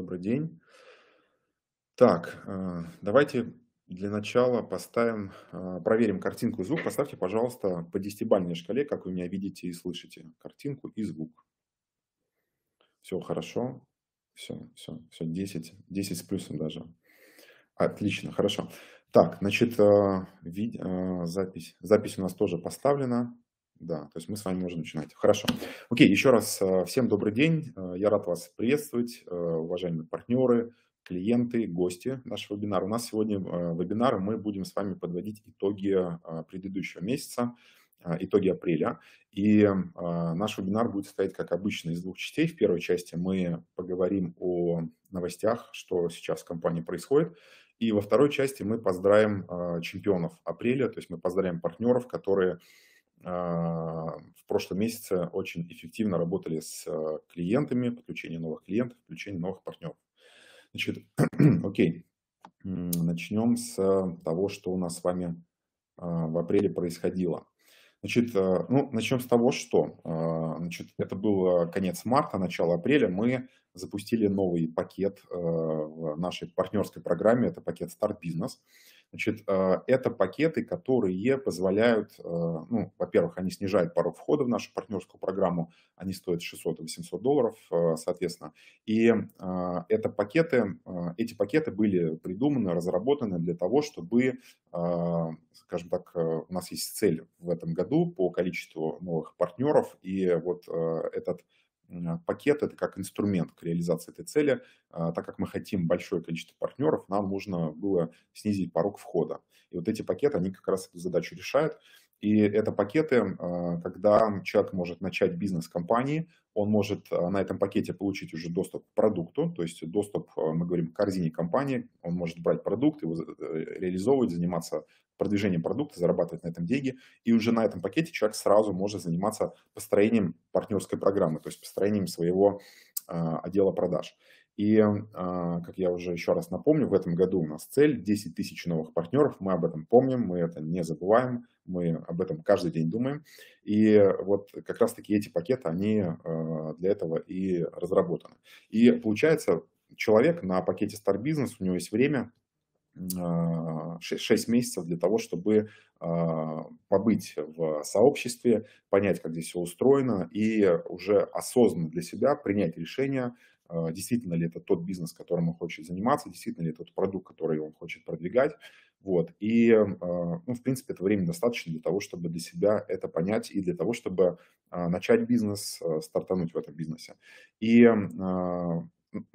добрый день. Так, э, давайте для начала поставим, э, проверим картинку и звук. Поставьте, пожалуйста, по десятибалльной шкале, как вы меня видите и слышите, картинку и звук. Все хорошо. Все, все, все, 10, 10 с плюсом даже. Отлично, хорошо. Так, значит, э, запись, запись у нас тоже поставлена. Да, то есть мы с вами можем начинать. Хорошо. Окей, еще раз э, всем добрый день. Э, я рад вас приветствовать, э, уважаемые партнеры, клиенты, гости нашего вебинара. У нас сегодня вебинар, мы будем с вами подводить итоги предыдущего месяца, итоги апреля. И наш вебинар будет состоять, как обычно, из двух частей. В первой части мы поговорим о новостях, что сейчас в компании происходит. И во второй части мы поздравим чемпионов апреля, то есть мы поздравим партнеров, которые а, в прошлом месяце очень эффективно работали с а, клиентами, подключение новых клиентов, подключение новых партнеров. Значит, окей, начнем с того, что у нас с вами а, в апреле происходило. Значит, ну, начнем с того, что значит, это был конец марта, начало апреля. Мы запустили новый пакет в нашей партнерской программе, это пакет «Старт бизнес». Business Значит, э, это пакеты, которые позволяют, э, ну, во-первых, они снижают порог входа в нашу партнерскую программу, они стоят 600-800 долларов, э, соответственно. И это пакеты, эти пакеты были придуманы, разработаны для того, чтобы, скажем так, у нас есть цель в этом году по количеству новых партнеров, и вот этот Э, пакет – это как инструмент к реализации этой цели. А, так как мы хотим большое количество партнеров, нам нужно было снизить порог входа. И вот эти пакеты, они как раз эту задачу решают. И это пакеты, а, когда человек может начать бизнес компании, он может а, на этом пакете получить уже доступ к продукту, то есть доступ, мы говорим, к корзине компании, он может брать продукт, его э, реализовывать, заниматься продвижением продукта, зарабатывать на этом деньги. И уже на этом пакете человек сразу может заниматься построением партнерской программы, то есть построением своего а, отдела продаж. И, а, как я уже еще раз напомню, в этом году у нас цель 10 тысяч новых партнеров. Мы об этом помним, мы это не забываем, мы об этом каждый день думаем. И вот как раз-таки эти пакеты, они а, для этого и разработаны. И получается, человек на пакете Star Business, у него есть время, 6, а, 6 месяцев для того, чтобы а, побыть в сообществе, понять, как здесь все устроено, и уже осознанно для себя принять решение, а, действительно ли это тот бизнес, которым он хочет заниматься, действительно ли это тот продукт, который он хочет продвигать. Вот. И, ну, в принципе, это время достаточно для того, чтобы для себя это понять и для того, чтобы начать бизнес, стартануть в этом бизнесе. И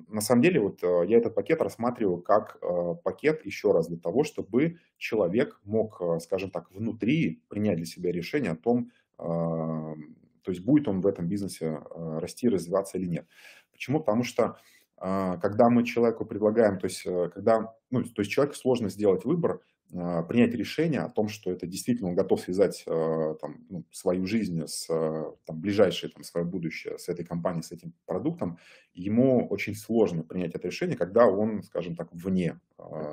на самом деле вот э, я этот пакет рассматриваю как э, пакет еще раз для того, чтобы человек мог, э, скажем так, внутри принять для себя решение о том, то есть будет он в этом бизнесе расти, развиваться или нет. Почему? Потому что когда мы человеку предлагаем, то есть когда, ну, то есть человеку сложно сделать выбор, а, принять решение о том, что это действительно он готов связать а, там, ну, свою жизнь с а, там, ближайшее там, свое будущее с этой компанией, с этим продуктом, ему очень сложно принять это решение, когда он, скажем так, вне,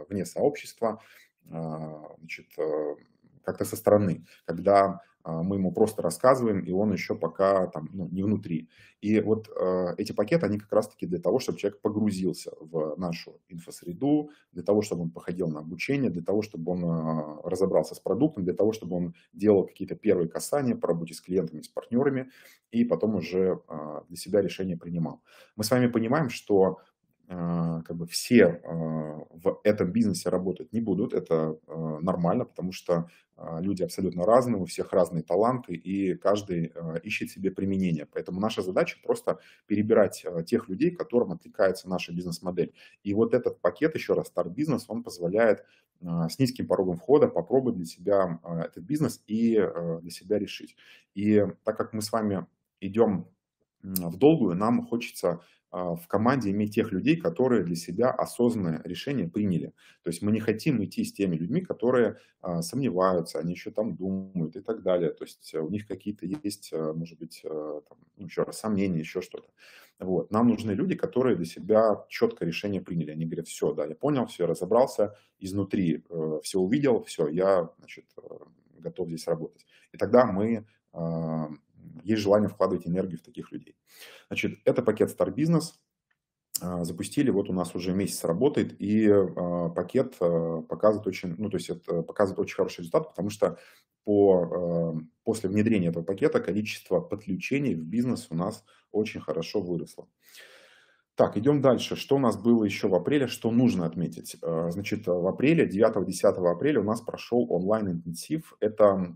вне сообщества, значит, как-то со стороны, когда а, мы ему просто рассказываем, и он еще пока там, ну, не внутри. И вот э, эти пакеты, они как раз-таки для того, чтобы человек погрузился в нашу инфосреду, для того, чтобы он походил на обучение, для того, чтобы он э, разобрался с продуктом, для того, чтобы он делал какие-то первые касания по работе с клиентами, с партнерами, и потом уже э, для себя решение принимал. Мы с вами понимаем, что а, как бы все а, в этом бизнесе работать не будут, это а, нормально, потому что люди абсолютно разные, у всех разные таланты, и каждый ищет себе применение. Поэтому наша задача просто перебирать тех людей, которым отвлекается наша бизнес-модель. И вот этот пакет, еще раз, старт бизнес, он позволяет с низким порогом входа попробовать для себя этот бизнес и для себя решить. И так как мы с вами идем в долгую, нам хочется а, в команде иметь тех людей, которые для себя осознанное решение приняли. То есть мы не хотим идти с теми людьми, которые а, сомневаются, они еще там думают и так далее. То есть э, у них какие-то есть, э, может быть, э, там, ну, еще раз, сомнения, еще что-то. Вот. Нам нужны люди, которые для себя четко решение приняли. Они говорят, все, да, я понял, все, я разобрался, изнутри все увидел, все, я, значит, готов здесь работать. И тогда мы а, есть желание вкладывать энергию в таких людей. Значит, это пакет Star Business. А, запустили, вот у нас уже месяц работает, и а, пакет а, показывает очень, ну, то есть это показывает очень хороший результат, потому что по, после внедрения этого пакета количество подключений в бизнес у нас очень хорошо выросло. Так, идем дальше. Что у нас было еще в апреле, что нужно отметить? Э, значит, в апреле, 9-10 апреля у нас прошел онлайн-интенсив. Это,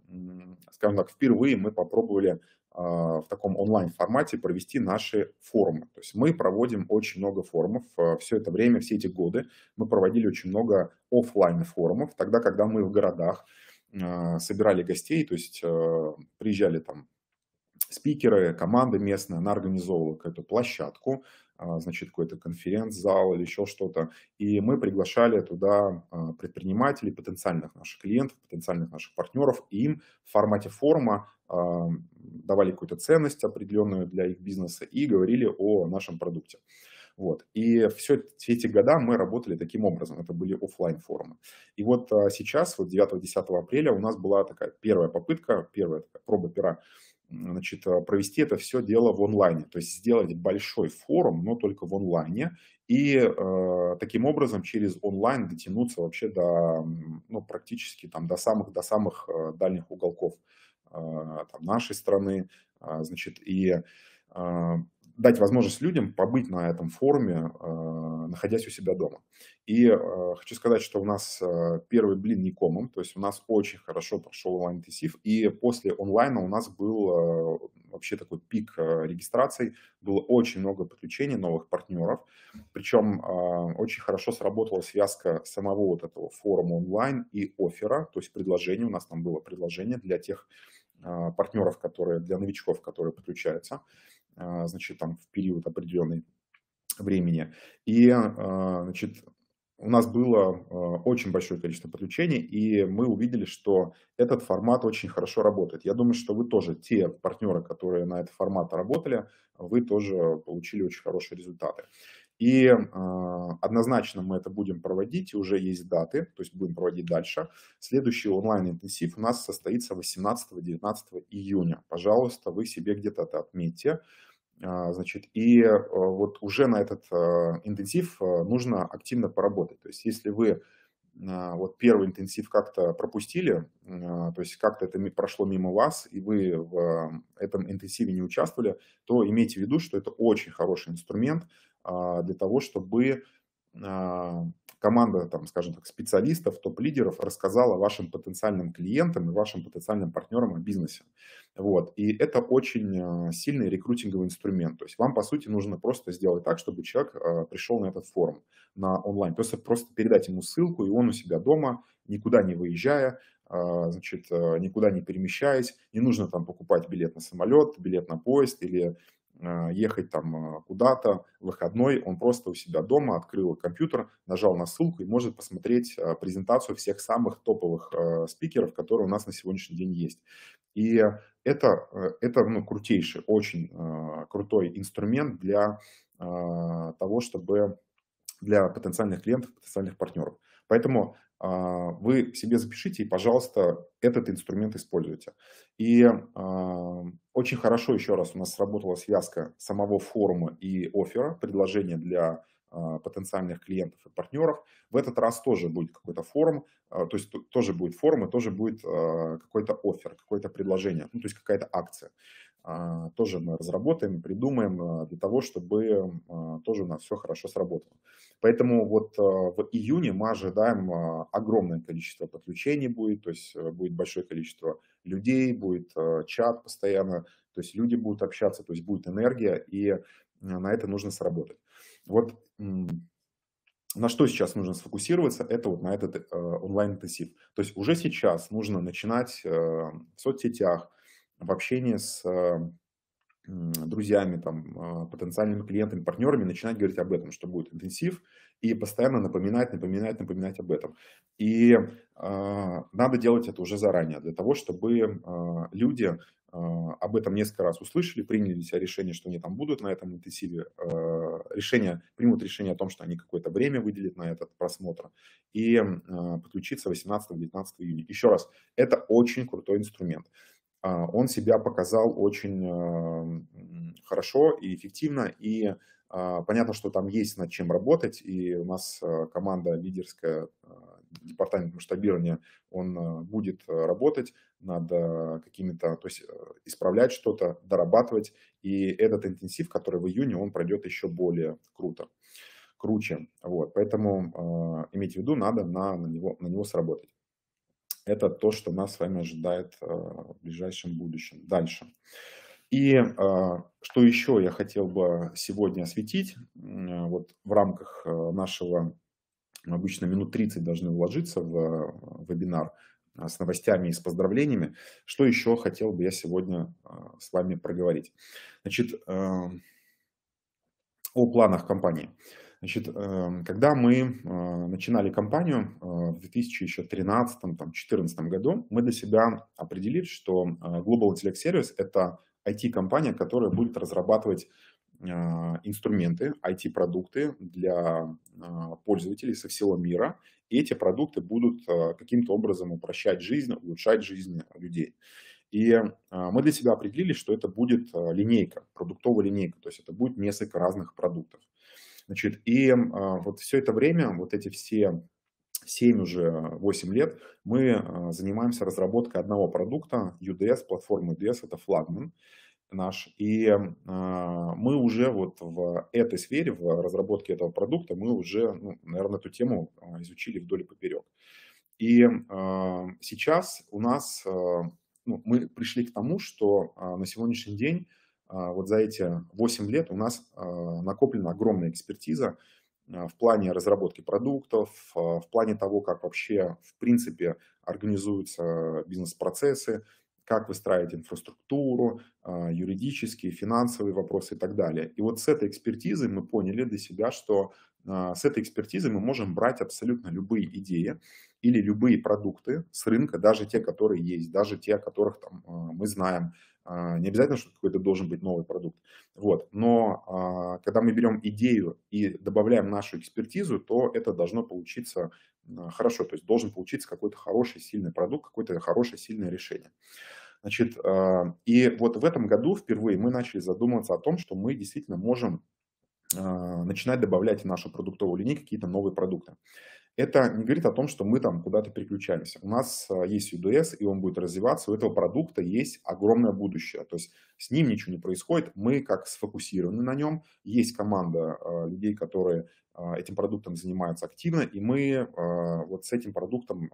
скажем так, впервые мы попробовали э, в таком онлайн-формате провести наши форумы. То есть мы проводим очень много форумов. Э, все это время, все эти годы мы проводили очень много офлайн форумов Тогда, когда мы в городах собирали гостей, то есть приезжали там спикеры, команда местная, она организовывала какую-то площадку, а, значит, какой-то конференц-зал или еще что-то. И мы приглашали туда а, предпринимателей, потенциальных наших клиентов, потенциальных наших партнеров, и им в формате форума а, давали какую-то ценность определенную для их бизнеса и говорили о нашем продукте. Вот. И все, все эти года мы работали таким образом. Это были офлайн форумы И вот сейчас, вот 9-10 апреля, у нас была такая первая попытка, первая такая проба пера значит, а, провести это все дело в онлайне, то есть сделать большой форум, но только в онлайне, и э, таким образом через онлайн дотянуться вообще до, ну, практически там до самых, до самых а, дальних уголков э, там, нашей страны, э, значит, и э, дать возможность людям побыть на этом форуме, э, находясь у себя дома. И э, хочу сказать, что у нас э, первый блин не комом, то есть у нас очень хорошо прошел онлайн-интенсив, и после онлайна у нас был э, вообще такой пик э, регистраций, было очень много подключений новых партнеров, причем э, очень хорошо сработала связка самого вот этого форума онлайн и оффера, то есть предложение, у нас там было предложение для тех э, партнеров, которые для новичков, которые подключаются, э, значит, там в период определенный времени. И а, значит, у нас было а, очень большое количество подключений, и мы увидели, что этот формат очень хорошо работает. Я думаю, что вы тоже, те партнеры, которые на этот формат работали, вы тоже получили очень хорошие результаты. И э, однозначно мы это будем проводить, и уже есть даты, то есть будем проводить дальше. Следующий онлайн-интенсив у нас состоится 18-19 июня. Пожалуйста, вы себе где-то это отметьте. А, значит, и э, вот уже на этот э, интенсив э, нужно активно поработать. То есть если вы а, вот первый интенсив как-то пропустили, а, то есть как-то это прошло мимо вас, и вы в этом интенсиве не участвовали, то имейте в виду, что это очень хороший инструмент для того, чтобы команда, там, скажем так, специалистов, топ-лидеров рассказала вашим потенциальным клиентам и вашим потенциальным партнерам о бизнесе. Вот. И это очень э, сильный рекрутинговый инструмент. То есть вам, по сути, нужно просто сделать так, чтобы человек э, пришел на этот форум, на онлайн. То есть просто передать ему ссылку, и он у себя дома, никуда не выезжая, э, значит, никуда не перемещаясь, не нужно там покупать билет на самолет, билет на поезд или Э, ехать там э, куда-то, выходной, он просто у себя дома открыл компьютер, нажал на ссылку и может посмотреть э, презентацию всех самых топовых спикеров, которые у нас на сегодняшний день есть. И это, это ну, крутейший, очень крутой инструмент для того, чтобы для потенциальных клиентов, потенциальных партнеров. Поэтому а, вы себе запишите и, пожалуйста, этот инструмент используйте. И а, очень хорошо еще раз у нас сработала связка самого форума и оффера, предложения для а, потенциальных клиентов и партнеров. В этот раз тоже будет какой-то форум, то есть тоже будет форум и тоже будет какой-то офер, какое-то предложение, ну, то есть какая-то акция. Тоже мы разработаем, придумаем для того, чтобы тоже у нас все хорошо сработало. Поэтому вот э, в июне мы ожидаем э, огромное количество подключений будет, то есть э, будет большое количество людей, будет чат постоянно, то есть люди будут общаться, то есть будет энергия, и на это нужно сработать. Вот на что сейчас нужно сфокусироваться, это вот на этот онлайн-интенсив. То есть уже сейчас нужно начинать в соцсетях, в общении с друзьями, там, э, потенциальными клиентами, партнерами начинать говорить об этом, что будет интенсив, и постоянно напоминать, напоминать, напоминать об этом. И э, надо делать это уже заранее, для того, чтобы э, люди э, об этом несколько раз услышали, приняли для себя решение, что они там будут на этом интенсиве, э, решение, примут решение о том, что они какое-то время выделят на этот просмотр, и э, подключиться 18-19 июня. Еще раз, это очень крутой инструмент. А, он себя показал очень эм, хорошо и эффективно, и а, понятно, что там есть над чем работать, и у нас э, команда лидерская, э, департамент масштабирования, он э, будет работать над какими-то, то есть исправлять что-то, дорабатывать, и этот интенсив, который в июне, он пройдет еще более круто круче. Вот, поэтому э, имейте в виду, надо на, на, него, на него сработать. Это то, что нас с вами ожидает э, в ближайшем будущем. Дальше. И э, что еще я хотел бы сегодня осветить, э, вот в рамках нашего, обычно минут 30 должны уложиться в вебинар с новостями и с поздравлениями, что еще хотел бы я сегодня с вами проговорить. Значит, о планах компании. Значит, эм, когда мы э, начинали компанию э, в 2013-2014 году, мы для себя определили, что э, Global Intellect Service – это IT-компания, которая будет разрабатывать инструменты, IT-продукты для пользователей со всего мира. И эти продукты будут каким-то образом упрощать жизнь, улучшать жизнь людей. И мы для себя определили, что это будет линейка, продуктовая линейка, то есть это будет несколько разных продуктов. Значит, и а, вот все это время, вот эти все 7 уже 8 а, лет, мы а, занимаемся разработкой одного продукта, UDS, платформы UDS, это флагман наш. И мы уже вот в этой сфере, в разработке этого продукта, мы уже, ну, наверное, эту тему изучили вдоль и поперек. И сейчас у нас, ну, мы пришли к тому, что на сегодняшний день а, вот за эти 8 лет у нас а, накоплена огромная экспертиза а, в плане разработки продуктов, в плане того, как вообще, в принципе, организуются бизнес-процессы, как выстраивать инфраструктуру, юридические, финансовые вопросы и так далее. И вот с этой экспертизой мы поняли для себя, что с этой экспертизой мы можем брать абсолютно любые идеи или любые продукты с рынка, даже те, которые есть, даже те, о которых там, мы знаем, а, не обязательно, что какой-то должен быть новый продукт. Вот. Но а, когда мы берем идею и добавляем нашу экспертизу, то это должно получиться а, хорошо. То есть должен получиться какой-то хороший, сильный продукт, какое-то хорошее, сильное решение. Значит, и вот в этом году впервые мы начали задумываться о том, что мы действительно можем начинать добавлять в нашу продуктовую линейку какие-то новые продукты это не говорит о том, что мы там куда-то переключаемся. У нас э, есть UDS, и он будет развиваться. У этого продукта есть огромное будущее. То есть с ним ничего не происходит. Мы как сфокусированы на нем. Есть команда э, людей, которые э, этим продуктом занимаются активно, и мы вот с этим продуктом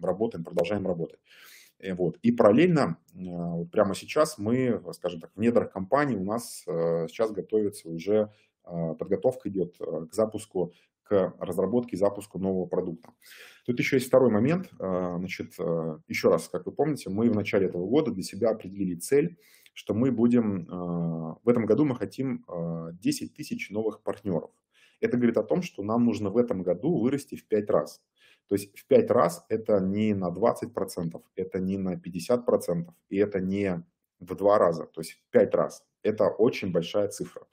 работаем, продолжаем работать. Вот. И параллельно, вот прямо сейчас мы, скажем так, в недрах компании у нас сейчас готовится уже подготовка идет к запуску к разработке и запуску нового продукта. Тут еще есть второй момент. А, значит, а, еще раз, как вы помните, мы в начале этого года для себя определили цель, что мы будем, а, в этом году мы хотим 10 тысяч новых партнеров. Это говорит о том, что нам нужно в этом году вырасти в 5 раз. То есть в 5 раз это не на 20%, это не на 50%, и это не в 2 раза, то есть в 5 раз. Это очень большая цифра.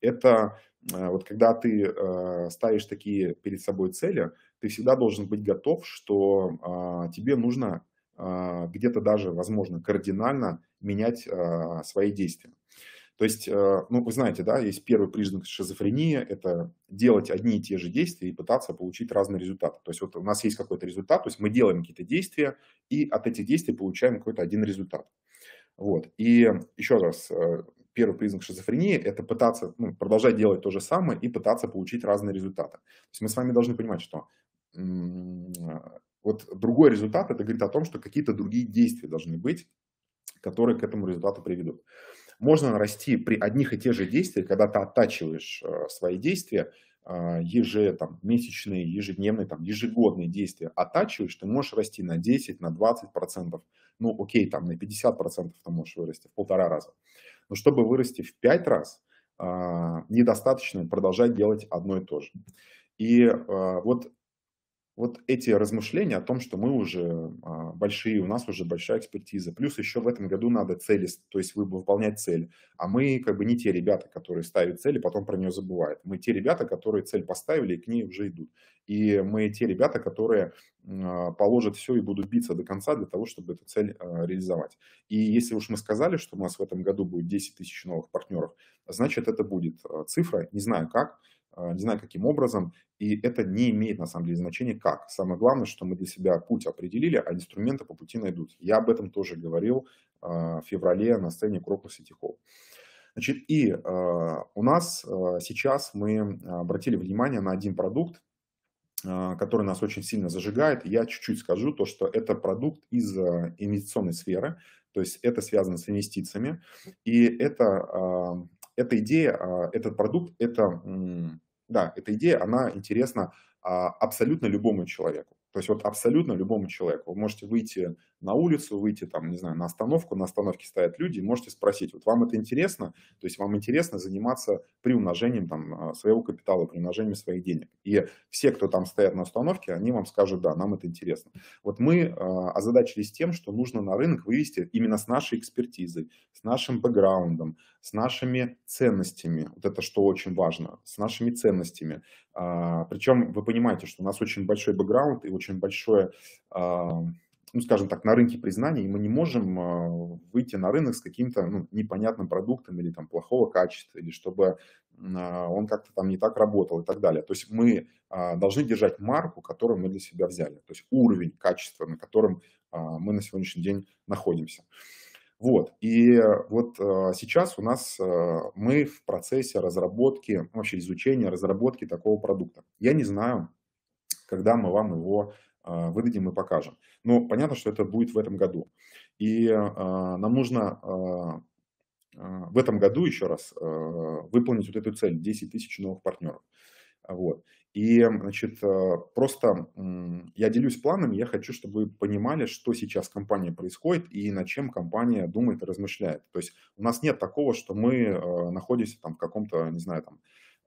Это а вот когда ты а, ставишь такие перед собой цели, ты всегда должен быть готов, что а, тебе нужно где-то даже, возможно, кардинально менять свои действия. То есть, ну, вы знаете, да, есть первый признак шизофрении – это делать одни и те же действия и пытаться получить разные результаты. То есть вот у нас есть какой-то результат, то есть мы делаем какие-то действия, и от этих действий получаем какой-то один результат. Вот. И еще раз, первый признак шизофрении – это пытаться ну, продолжать делать то же самое и пытаться получить разные результаты. То есть мы с вами должны понимать, что вот другой результат – это говорит о том, что какие-то другие действия должны быть, которые к этому результату приведут. Можно расти при одних и тех же действиях, когда ты оттачиваешь э, свои действия, э, ежемесячные, ежедневные, там, ежегодные действия оттачиваешь, ты можешь расти на 10, на 20 процентов, ну окей, там на 50 процентов ты можешь вырасти в полтора раза. Но чтобы вырасти в 5 раз, а, недостаточно продолжать делать одно и то же. И а, вот вот эти размышления о том, что мы уже а, большие, у нас уже большая экспертиза, плюс еще в этом году надо цели, то есть вы выполнять цель, а мы как бы не те ребята, которые ставят цель и потом про нее забывают, мы те ребята, которые цель поставили и к ней уже идут, и мы те ребята, которые а, положат все и будут биться до конца для того, чтобы эту цель а, реализовать. И если уж мы сказали, что у нас в этом году будет 10 тысяч новых партнеров, значит это будет цифра, не знаю как, а, не знаю каким образом, и это не имеет на самом деле значения как. Самое главное, что мы для себя путь определили, а инструменты по пути найдут. Я об этом тоже говорил а, в феврале на сцене Крокус Сити Холл. Значит, и а, у нас сейчас мы обратили внимание на один продукт, который нас очень сильно зажигает. Я чуть-чуть скажу то, что это продукт из инвестиционной сферы, то есть это связано с инвестициями, и это эта идея, а, этот продукт, это, да, эта идея, она интересна а, абсолютно любому человеку. То есть вот абсолютно любому человеку. Вы можете выйти на улицу выйти, там, не знаю, на остановку, на остановке стоят люди, можете спросить, вот вам это интересно, то есть вам интересно заниматься приумножением там, а, своего капитала, приумножением своих денег. И все, кто там стоят на остановке, они вам скажут, да, нам это интересно. Вот мы э, озадачились тем, что нужно на рынок вывести именно с нашей экспертизой, с нашим бэкграундом, с нашими ценностями, вот это что очень важно, с нашими ценностями. А, причем вы понимаете, что у нас очень большой бэкграунд и очень большое ну, скажем так, на рынке признания, и мы не можем э, выйти на рынок с каким-то ну, непонятным продуктом или там плохого качества, или чтобы э, он как-то там не так работал и так далее. То есть мы э, должны держать марку, которую мы для себя взяли, то есть уровень качества, на котором мы на сегодняшний день находимся. Вот, и вот сейчас у нас мы в процессе разработки, ну, вообще изучения разработки такого продукта. Я не знаю, когда мы вам его а, выдадим и покажем. Но понятно, что это будет в этом году. И а, нам нужно а, в этом году, еще раз, выполнить вот эту цель, 10 тысяч новых партнеров. Вот. И, значит, просто я делюсь планами, я хочу, чтобы вы понимали, что сейчас компания происходит и над чем компания думает и размышляет. То есть у нас нет такого, что мы находимся там в каком-то, не знаю,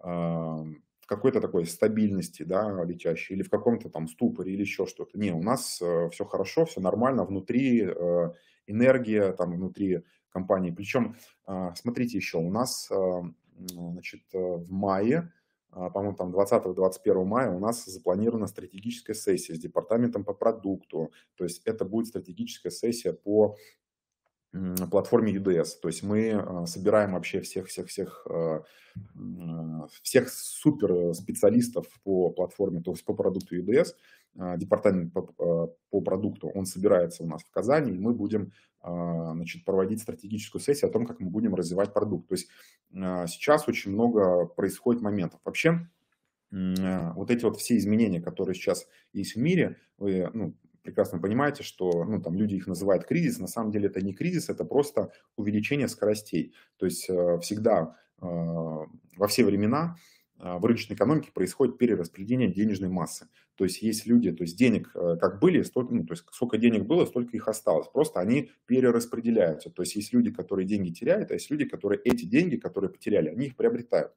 там, в какой-то такой стабильности, да, летящей, или в каком-то там ступоре, или еще что-то. Не, у нас э, все хорошо, все нормально, внутри э, энергия, там, внутри компании. Причем, э, а, смотрите еще, у нас, э, значит, э, в мае, э, по-моему, там 20-21 мая у нас запланирована стратегическая сессия с департаментом по продукту. То есть это будет стратегическая сессия по платформе UDS. То есть мы а, собираем вообще всех-всех-всех а, всех супер э, специалистов по платформе, то есть по продукту UDS, а, департамент по, по продукту, он собирается у нас в Казани, и мы будем значит, проводить стратегическую сессию о том, как мы будем развивать продукт. То есть сейчас очень много происходит моментов. Вообще, вот эти вот все изменения, которые сейчас есть в мире, вы, ну, прекрасно понимаете, что ну, там люди их называют кризис. На самом деле это не кризис, это просто увеличение скоростей. То есть э, всегда э, во все времена э, в рыночной экономике происходит перераспределение денежной массы. То есть есть люди, то есть денег как были, столько, ну, то есть сколько денег было, столько их осталось. Просто они перераспределяются. То есть есть люди, которые деньги теряют, а есть люди, которые эти деньги, которые потеряли, они их приобретают.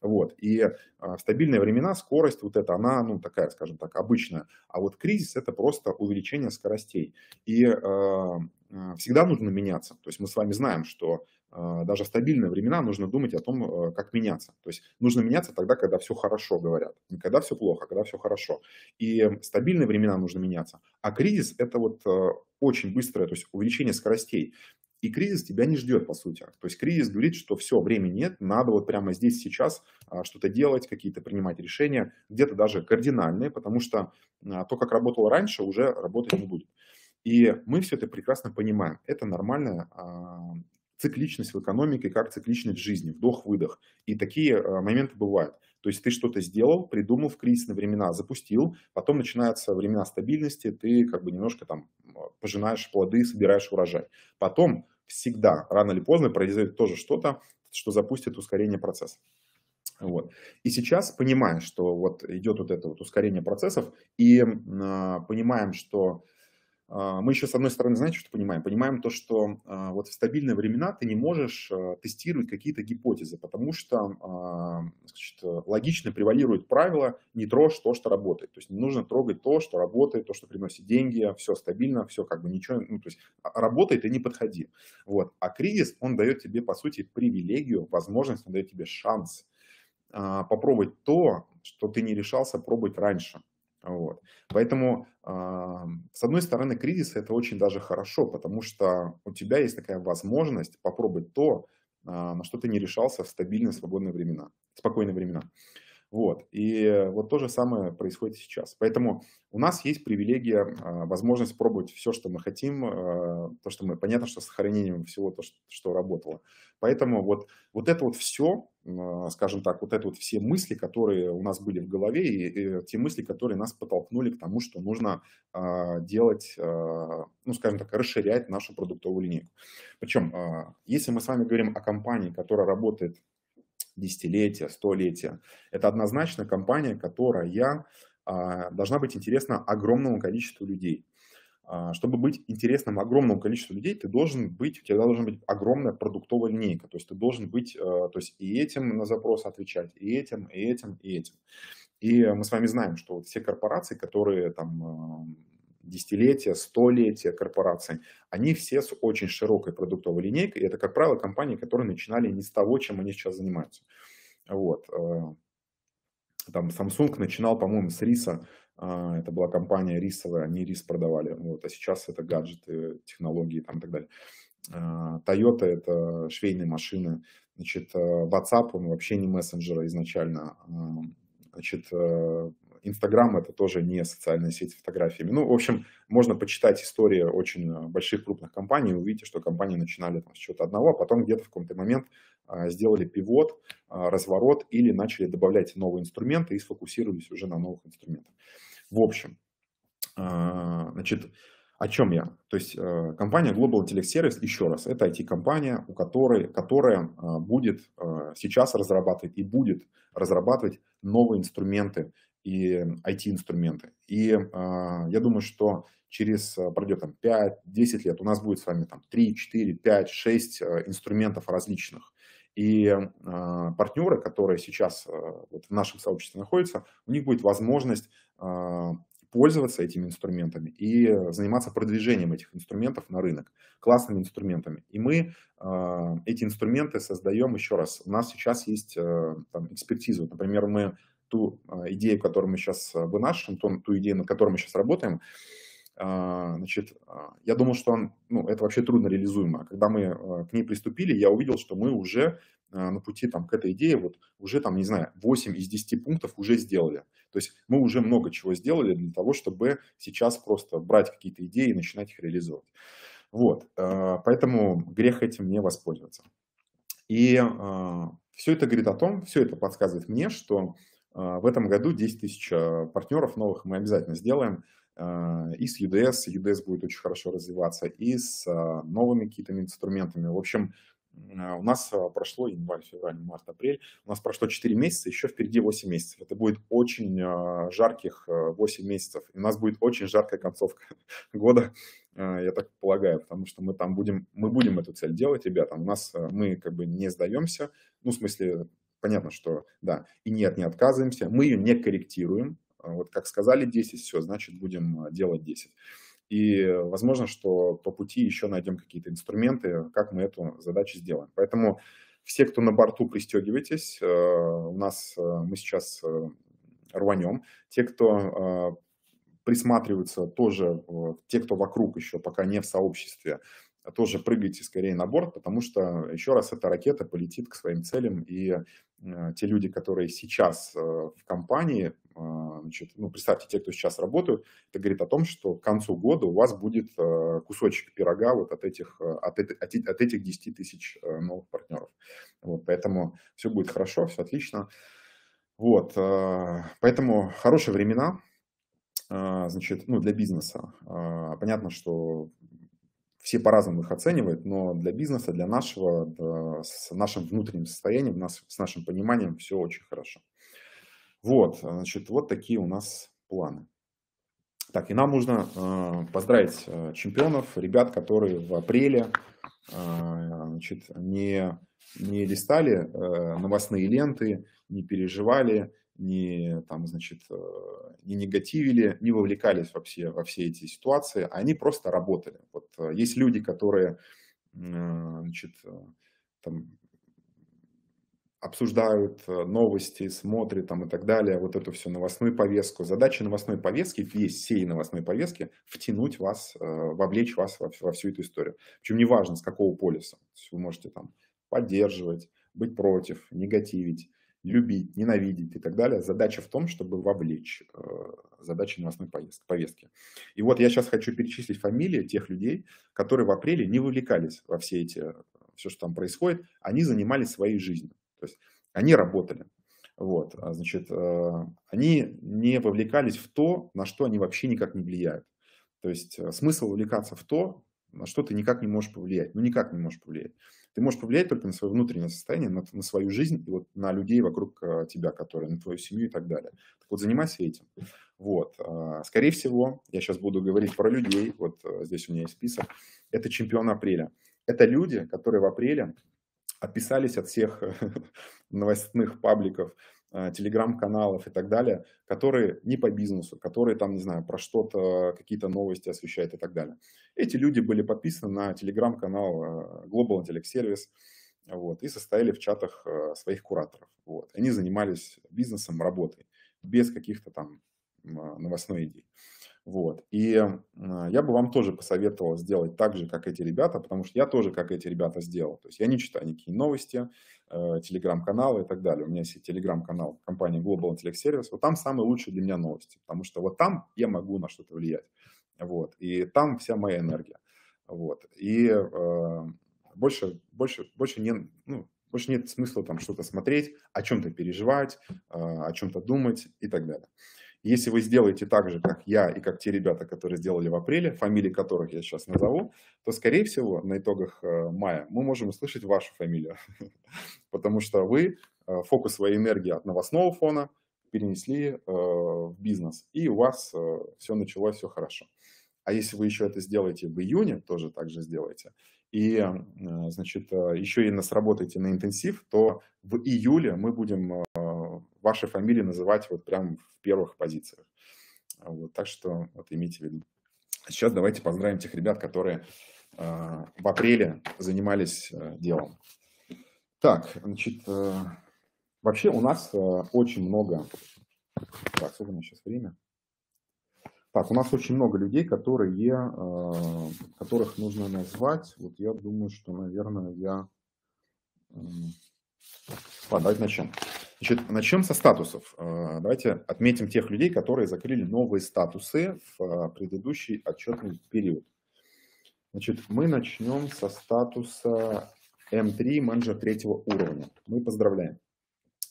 Вот. И а, в стабильные времена скорость вот эта, она, ну, такая, скажем так, обычная. А вот кризис – это просто увеличение скоростей. И а, а, всегда нужно меняться. То есть мы с вами знаем, что даже в стабильные времена нужно думать о том, как меняться. То есть нужно меняться тогда, когда все хорошо, говорят. Не когда все плохо, а когда все хорошо. И стабильные времена нужно меняться. А кризис – это вот очень быстрое, то есть увеличение скоростей. И кризис тебя не ждет, по сути. То есть кризис говорит, что все, времени нет, надо вот прямо здесь, сейчас а, что-то делать, какие-то принимать решения, где-то даже кардинальные, потому что а, то, как работало раньше, уже работать не будет. И мы все это прекрасно понимаем. Это нормальная а, цикличность в экономике, как цикличность в жизни, вдох-выдох. И такие моменты бывают. То есть ты что-то сделал, придумал в кризисные времена, запустил, потом начинаются времена стабильности, ты как бы немножко там пожинаешь плоды, собираешь урожай. Потом всегда, рано или поздно, произойдет тоже что-то, что запустит ускорение процесса. Вот. И сейчас, понимая, что вот идет вот это вот ускорение процессов, и э, понимаем, что а, мы еще, с одной стороны, знаете, что понимаем? Понимаем то, что а, вот в стабильные времена ты не можешь а, тестировать какие-то гипотезы, потому что значит, э, логично превалирует правило «не трожь то, что работает». То есть не нужно трогать то, что работает, то, что приносит деньги, все стабильно, все как бы ничего, ну, то есть работает и не подходи. Вот. А кризис, он дает тебе, по сути, привилегию, возможность, он дает тебе шанс попробовать то, что ты не решался пробовать раньше. Вот. Поэтому, с одной стороны, кризис – это очень даже хорошо, потому что у тебя есть такая возможность попробовать то, а, на что ты не решался в стабильные свободные времена, спокойные времена. Вот. И вот то же самое происходит сейчас. Поэтому у нас есть привилегия, а, возможность пробовать все, что мы хотим, а, то, что мы, понятно, что с сохранением всего, то, что, работало. Поэтому вот, вот это вот все, а, скажем так, вот это вот все мысли, которые у нас были в голове, и, и те мысли, которые нас подтолкнули к тому, что нужно делать, ну, скажем так, расширять нашу продуктовую линейку. Причем, если мы с вами говорим о компании, которая работает десятилетия, столетия. Это однозначно компания, которая а, должна быть интересна огромному количеству людей. А, чтобы быть интересным огромному количеству людей, ты должен быть, у тебя должна быть огромная продуктовая линейка. То есть ты должен быть, э, то есть и этим на запрос отвечать, и этим, и этим, и этим. И мы с вами знаем, что вот все корпорации, которые там э, десятилетия, столетия корпораций, они все с очень широкой продуктовой линейкой. И это, как правило, компании, которые начинали не с того, чем они сейчас занимаются. Вот. Э, там Samsung начинал, по-моему, с риса. Э, это была компания рисовая, они рис продавали. Вот. А сейчас это гаджеты, технологии там, и так далее. Э, Toyota – это швейные машины. Значит, WhatsApp, он вообще не мессенджер изначально. Значит, Инстаграм это тоже не социальная сеть с фотографиями. Ну, в общем, можно почитать истории очень э, больших крупных компаний, увидите, что компании начинали там, с чего-то одного, а потом где-то в какой-то момент э, сделали пивот, э, разворот или начали добавлять новые инструменты и сфокусировались уже на новых инструментах. В общем, значит, о чем я? То есть компания Global Intellect Service, еще раз, это IT-компания, у которой, которая будет сейчас разрабатывать и будет разрабатывать новые инструменты и IT-инструменты. И э, я думаю, что через, а, пройдет там 5-10 лет, у нас будет с вами там 3, 4, 5, 6 инструментов различных. И э, а, партнеры, которые сейчас э, вот в нашем сообществе находятся, у них будет возможность э, пользоваться этими инструментами и заниматься продвижением этих инструментов на рынок, классными инструментами. И мы э, эти инструменты создаем еще раз. У нас сейчас есть э, там, экспертиза. Например, мы ту а, идею, которую мы сейчас а, вынашиваем, ту, ту идею, над которой мы сейчас работаем, а, значит, я думал, что он, ну, это вообще трудно реализуемо. Когда мы к ней приступили, я увидел, что мы уже на пути там, к этой идее, вот уже там, не знаю, 8 из 10 пунктов уже сделали. То есть мы уже много чего сделали для того, чтобы сейчас просто брать какие-то идеи и начинать их реализовывать. Вот, поэтому грех этим не воспользоваться. И все это говорит о том, все это подсказывает мне, что а, в этом году 10 тысяч а, партнеров новых мы обязательно сделаем. А, и с UDS, UDS будет очень хорошо развиваться, и с новыми какими-то инструментами. В общем, у нас прошло январь, февраль, март, апрель. У нас прошло 4 месяца, еще впереди 8 месяцев. Это будет очень жарких 8 месяцев. И у нас будет очень жаркая концовка года, я так полагаю, потому что мы там будем, мы будем эту цель делать, ребята. У нас мы как бы не сдаемся. Ну, в смысле, понятно, что да, и нет, не отказываемся, мы ее не корректируем, а вот как сказали 10, все, значит, будем а, делать 10. И э, возможно, что по пути еще найдем какие-то инструменты, как мы эту задачу сделаем. Поэтому все, кто на борту, пристегивайтесь. Э, у нас э, мы сейчас рванем. Те, кто присматриваются тоже, те, кто вокруг еще пока не в сообществе, тоже прыгайте скорее на борт, потому что, еще раз, эта ракета полетит к своим целям, и Э, те люди, которые сейчас э, в компании, э, значит, ну, представьте, те, кто сейчас работают, это говорит о том, что к концу года у вас будет кусочек пирога вот от этих, от, от, от этих 10 тысяч новых партнеров. Вот, поэтому все будет хорошо, все отлично. Вот, поэтому хорошие времена, значит, ну, для бизнеса. Понятно, что все по-разному их оценивают, но для бизнеса, для нашего, с нашим внутренним состоянием, нас, с нашим пониманием все очень хорошо. Вот, значит, вот такие у нас планы. Так, и нам нужно э, поздравить э, чемпионов, ребят, которые в апреле э, значит, не, не листали э, новостные ленты, не переживали, не, там, значит, э, не негативили, не вовлекались вообще во все эти ситуации, а они просто работали. Вот э, есть люди, которые э, значит, там, обсуждают новости, смотрят там, и так далее, вот эту всю новостную повестку. Задача новостной повестки, весь всей новостной повестки, втянуть вас, вовлечь вас во, во всю эту историю. Причем неважно, с какого полиса. вы можете там поддерживать, быть против, негативить, любить, ненавидеть и так далее. Задача в том, чтобы вовлечь э, задачи новостной повестки, повестки. И вот я сейчас хочу перечислить фамилии тех людей, которые в апреле не вовлекались во все эти, все, что там происходит, они занимались своей жизнью. То есть они работали. Вот, а, значит, э, они не вовлекались в то, на что они вообще никак не влияют. То есть э, смысл вовлекаться в то, на что ты никак не можешь повлиять. Ну, никак не можешь повлиять. Ты можешь повлиять только на свое внутреннее состояние, на, на свою жизнь и вот на людей вокруг э, тебя, которые, на твою семью и так далее. Так вот, занимайся этим. Вот. А, скорее всего, я сейчас буду говорить про людей, вот э, здесь у меня есть список, это чемпион апреля. Это люди, которые в апреле отписались от всех новостных пабликов, а, телеграм-каналов и так далее, которые не по бизнесу, которые там, не знаю, про что-то, какие-то новости освещают и так далее. Эти люди были подписаны на телеграм-канал а, Global Intellect Service вот, и состояли в чатах а, своих кураторов. Вот. Они занимались бизнесом, работой, без каких-то там новостной идей. Вот. И а, я бы вам тоже посоветовал сделать так же, как эти ребята, потому что я тоже, как эти ребята, сделал. То есть я не читаю никакие новости, э, телеграм-каналы и так далее. У меня есть телеграм-канал компании Global Intellect Service. Вот там самые лучшие для меня новости, потому что вот там я могу на что-то влиять. Вот. И там вся моя энергия. Вот. И э, больше, больше, больше, не, ну, больше нет смысла там что-то смотреть, о чем-то переживать, э, о чем-то думать и так далее. Если вы сделаете так же, как я и как те ребята, которые сделали в апреле, фамилии которых я сейчас назову, то, скорее всего, на итогах э, мая мы можем услышать вашу фамилию, потому что вы э, фокус своей энергии от новостного фона перенесли э, в бизнес, и у вас все началось, все хорошо. А если вы еще это сделаете в июне, тоже так же сделаете, и, значит, еще и нас работаете на интенсив, то в июле мы будем ваши фамилии называть вот прям в первых позициях. А вот, так что вот имейте в виду. А сейчас давайте поздравим тех ребят, которые э, в апреле занимались э, делом. Так, значит, э, вообще у нас э, очень много... Так, сколько у нас сейчас время? Так, у нас очень много людей, которые, э, которых нужно назвать. Вот я думаю, что, наверное, я... Ладно, давайте начнем. Значит, начнем со статусов. Э, давайте отметим тех людей, которые закрыли новые статусы в э, предыдущий отчетный период. Значит, мы начнем со статуса М3, менеджер третьего уровня. Мы поздравляем.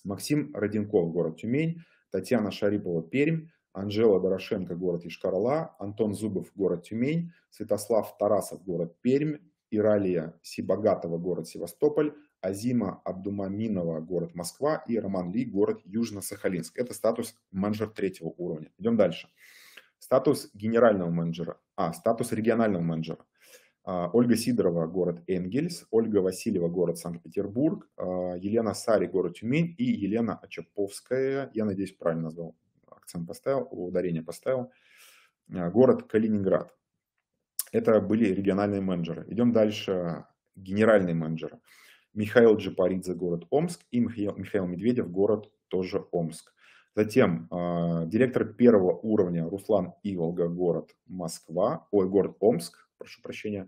Максим Родинков, город Тюмень, Татьяна Шарипова, Пермь, Анжела Дорошенко, город Ишкарла, Антон Зубов, город Тюмень, Святослав Тарасов, город Пермь, Иралия Сибагатова, город Севастополь, Азима Абдумаминова, город Москва, и Роман Ли, город Южно-Сахалинск. Это статус менеджер третьего уровня. Идем дальше. Статус генерального менеджера. А, статус регионального менеджера. А, Ольга Сидорова, город Энгельс, Ольга Васильева, город Санкт-Петербург, а, Елена Сари, город Тюмень и Елена Очаповская, я надеюсь, правильно назвал, акцент поставил, ударение поставил, а, город Калининград. Это были региональные менеджеры. Идем дальше, генеральные менеджеры. Михаил Джапаридзе, город Омск, и Михаил Медведев, город тоже Омск. Затем э, директор первого уровня Руслан Иволга, город Москва, ой, город Омск, прошу прощения.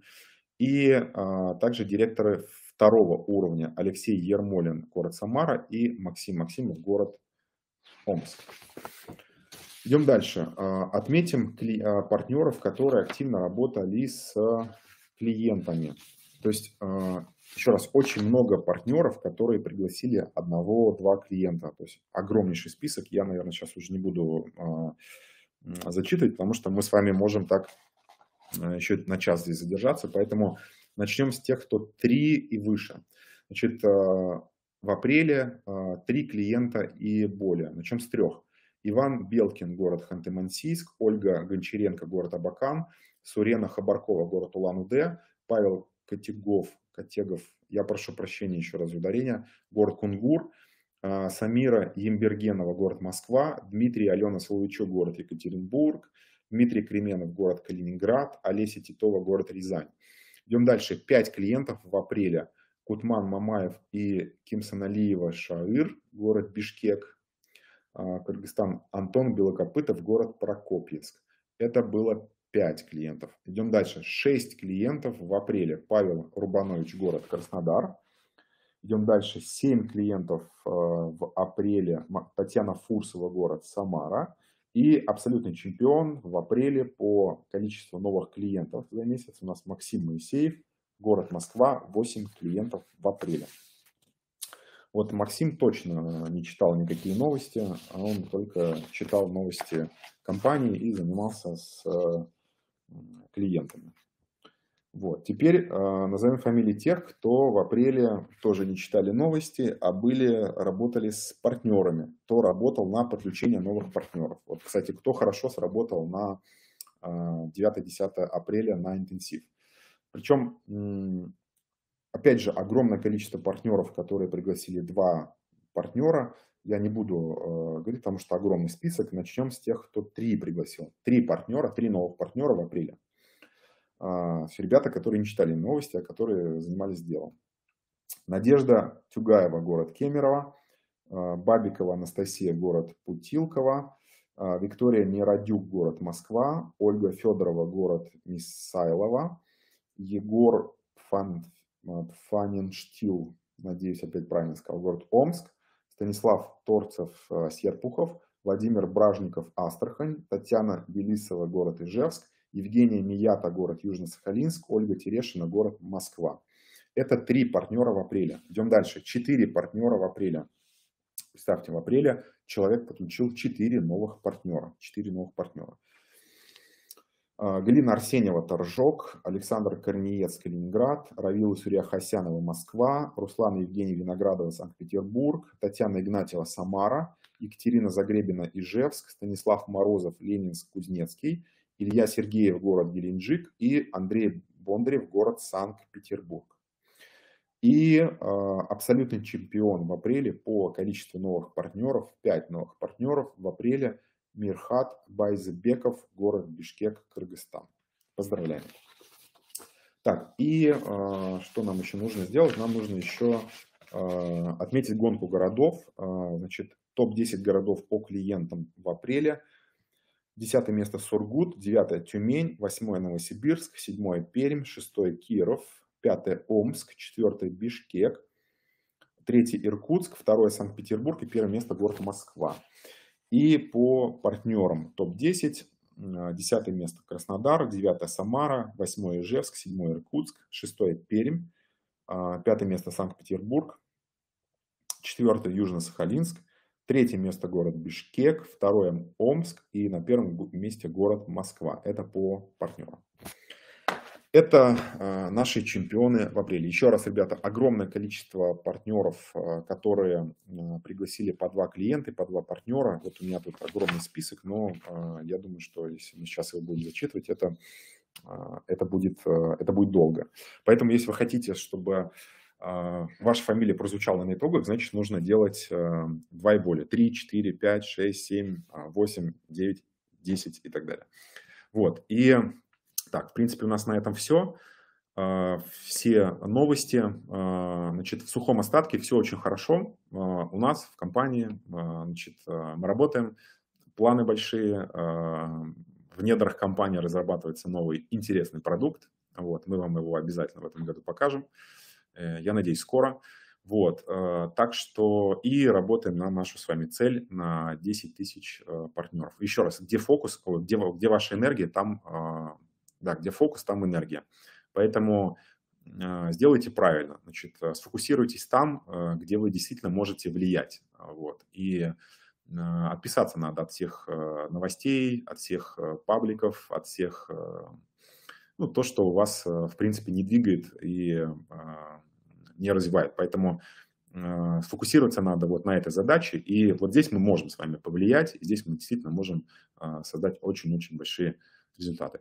И э, также директоры второго уровня Алексей Ермолин, город Самара, и Максим Максимов, город Омск. Идем дальше. А, отметим партнеров, которые активно работали с клиентами. То есть еще раз, очень много партнеров, которые пригласили одного-два клиента. То есть огромнейший список. Я, наверное, сейчас уже не буду э, зачитывать, потому что мы с вами можем так а, еще на час здесь задержаться. Поэтому начнем с тех, кто три и выше. Значит, э, в апреле три э, клиента и более. Начнем с трех. Иван Белкин, город Ханты-Мансийск, Ольга Гончаренко, город Абакан, Сурена Хабаркова, город Улан-Удэ, Павел Котягов, Котегов, я прошу прощения еще раз Ударения. город Кунгур, а, Самира Ембергенова, город Москва, Дмитрий Алена Соловичу, город Екатеринбург, Дмитрий Кременов, город Калининград, Олеся Титова, город Рязань. Идем дальше. Пять клиентов в апреле. Кутман Мамаев и Кимсон Алиева Шаир, город Бишкек, а, Кыргызстан, Антон Белокопытов, город Прокопьевск. Это было 5 клиентов. Идем дальше. 6 клиентов в апреле. Павел Рубанович, город Краснодар. Идем дальше. 7 клиентов э, в апреле. Татьяна Фурсова, город Самара. И абсолютный чемпион в апреле по количеству новых клиентов за месяц у нас Максим Моисеев, город Москва, 8 клиентов в апреле. Вот Максим точно не читал никакие новости, а он только читал новости компании и занимался с э, клиентами. Вот. Теперь э, назовем фамилии тех, кто в апреле тоже не читали новости, а были, работали с партнерами, кто работал на подключение новых партнеров. Вот, кстати, кто хорошо сработал на э, а, 9-10 апреля на интенсив. Причем, опять же, огромное количество партнеров, которые пригласили два партнера, я не буду э, говорить, потому что огромный список. Начнем с тех, кто три пригласил. Три партнера, три новых партнера в апреле. Э, ребята, которые не читали новости, а которые занимались делом. Надежда Тюгаева, город Кемерово. Э, Бабикова Анастасия, город Путилково. Э, Виктория Нерадюк, город Москва. Ольга Федорова, город Мисайлова. Егор Фан, э, Фаненштил, надеюсь, опять правильно сказал, город Омск. Станислав Торцев, э, Серпухов, Владимир Бражников, Астрахань, Татьяна Белисова, город Ижевск, Евгения Мията, город Южно-Сахалинск, Ольга Терешина, город Москва. Это три партнера в апреле. Идем дальше. Четыре партнера в апреле. Представьте, в апреле человек подключил четыре новых партнера. Четыре новых партнера. А, Галина Арсеньева Торжок, Александр Корнеец Калининград, Равила Сурьяхасянова Москва, Руслан Евгений Виноградова Санкт-Петербург, Татьяна Игнатьева Самара, Екатерина Загребина Ижевск, Станислав Морозов Ленинск Кузнецкий, Илья Сергеев город Геленджик и Андрей Бондарев город Санкт-Петербург. И э, абсолютный чемпион в апреле по количеству новых партнеров, 5 новых партнеров в апреле – Мирхат Байзебеков, город Бишкек, Кыргызстан. Поздравляем. Так, и э, что нам еще нужно сделать? Нам нужно еще э, а, отметить гонку городов. Э, значит, топ-10 городов по клиентам в апреле. Десятое место Сургут, девятое Тюмень, восьмое Новосибирск, седьмое Пермь, шестое Киров, пятое Омск, четвертое Бишкек, третье Иркутск, второе Санкт-Петербург и первое место город Москва. И по партнерам топ-10. А, десятое место Краснодар, девятое Самара, восьмое Ижевск, седьмое Иркутск, шестое Пермь, а, пятое место Санкт-Петербург, четвертое Южно-Сахалинск, третье место город Бишкек, второе Омск и на первом месте город Москва. Это по партнерам. Это э, наши чемпионы в апреле. Еще раз, ребята, огромное количество партнеров, э, которые э, пригласили по два клиента, по два партнера. Вот у меня тут огромный список, но я думаю, что если мы сейчас его будем зачитывать, это, это, будет, это будет долго. Поэтому, если вы хотите, чтобы ваша фамилия прозвучала на итогах, значит, нужно делать два и более. три, четыре, пять, шесть, семь, восемь, девять, десять и так далее. Вот. И так, в принципе, у нас на этом все. А, все новости. А, значит, в сухом остатке все очень хорошо. А, у нас в компании значит, мы работаем, планы большие. В недрах компании разрабатывается новый интересный продукт. Вот, мы вам его обязательно в этом году покажем. Э, я надеюсь, скоро. Вот, так что и работаем на нашу с вами цель на 10 тысяч партнеров. Еще раз, где фокус, где, где ваша энергия, там да, где фокус, там энергия. Поэтому э, сделайте правильно, значит, э, сфокусируйтесь там, э, где вы действительно можете влиять, вот, и отписаться надо от всех новостей, от всех пабликов, от всех, ну, то, что у вас, в принципе, не двигает и не развивает, поэтому сфокусироваться надо вот на этой задаче, и вот здесь мы можем с вами повлиять, здесь мы действительно можем создать очень-очень большие результаты.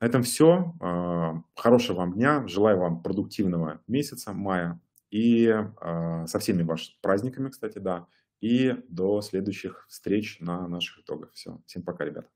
На этом все. А, хорошего вам дня. Желаю вам продуктивного месяца, мая. И а, со всеми вашими праздниками, кстати, да. И до следующих встреч на наших итогах. Все. Всем пока, ребята.